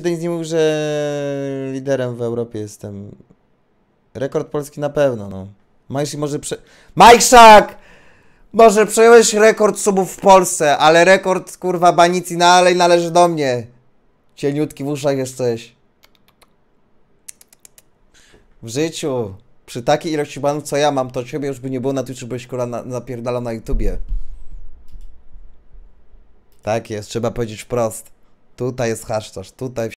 Denis nie mówił, że liderem w Europie jestem. Rekord polski na pewno, no. Majszy może prze... Majszak! Może przejąłeś rekord subów w Polsce, ale rekord, kurwa, banicji alej należy do mnie. Cieniutki w uszach jesteś. W życiu, przy takiej ilości banów, co ja mam, to ciebie już by nie było na Twitchu, byś kurwa na, na YouTubie. Tak jest, trzeba powiedzieć wprost. Tutaj jest hasztasz, tutaj